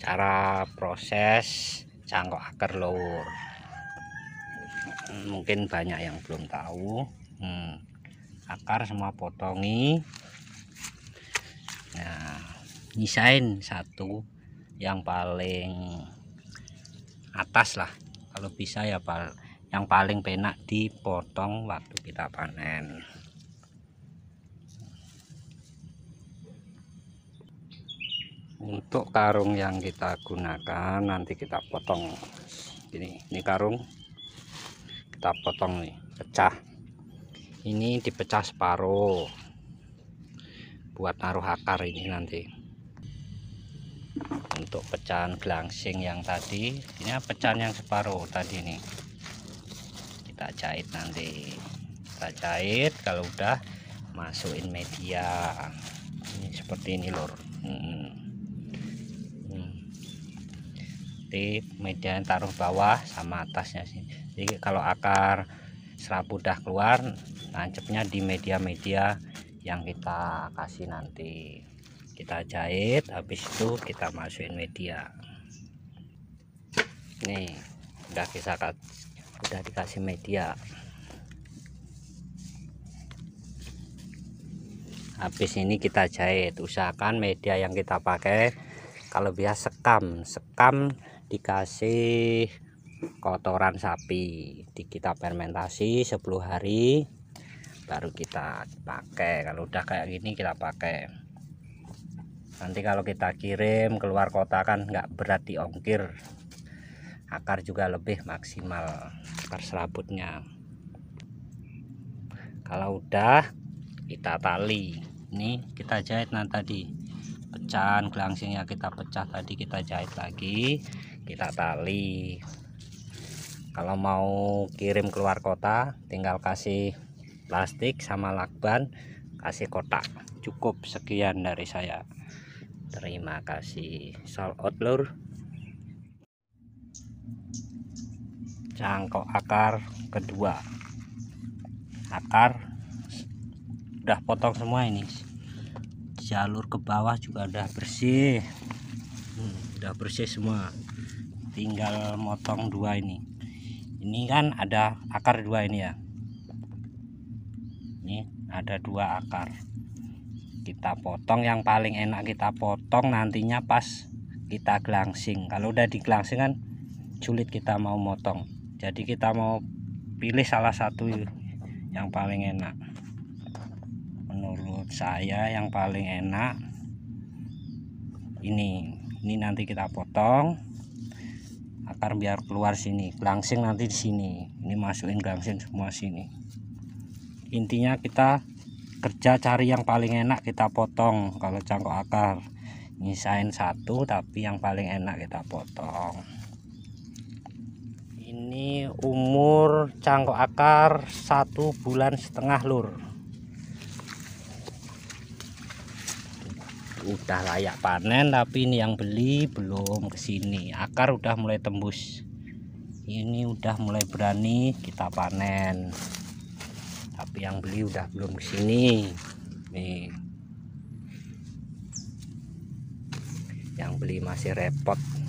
cara proses cangkok akar lor mungkin banyak yang belum tahu hmm, akar semua potongi nah nyisain satu yang paling atas lah kalau bisa ya yang paling penak dipotong waktu kita panen untuk karung yang kita gunakan nanti kita potong ini ini karung kita potong nih pecah ini dipecah separuh buat naruh akar ini nanti untuk pecahan gelangsing yang tadi ini pecahan yang separuh tadi nih kita jahit nanti kita jahit kalau udah masukin media ini seperti ini lor hmm. seperti yang taruh bawah sama atasnya sih jadi kalau akar serabut udah keluar nancepnya di media-media yang kita kasih nanti kita jahit habis itu kita masukin media nih udah bisa udah dikasih media habis ini kita jahit usahakan media yang kita pakai kalau biasa sekam sekam dikasih kotoran sapi kita fermentasi 10 hari baru kita pakai kalau udah kayak gini kita pakai nanti kalau kita kirim keluar kota kan nggak berat diongkir akar juga lebih maksimal akar kalau udah kita tali ini kita jahit nanti tadi pecahan yang kita pecah tadi kita jahit lagi kita tali kalau mau kirim keluar kota tinggal kasih plastik sama lakban kasih kotak cukup sekian dari saya terima kasih sold out lur cangkok akar kedua akar udah potong semua ini jalur ke bawah juga udah bersih hmm, udah bersih semua tinggal motong dua ini ini kan ada akar dua ini ya ini ada dua akar kita potong yang paling enak kita potong nantinya pas kita gelangsing kalau udah di kan sulit kita mau motong jadi kita mau pilih salah satu yang paling enak menurut saya yang paling enak ini ini nanti kita potong akar biar keluar sini langsing nanti di sini ini masukin langsing semua sini intinya kita kerja cari yang paling enak kita potong kalau cangkok akar nyisain satu tapi yang paling enak kita potong ini umur cangkok akar satu bulan setengah lur udah layak panen tapi ini yang beli belum kesini akar udah mulai tembus ini udah mulai berani kita panen tapi yang beli udah belum kesini nih yang beli masih repot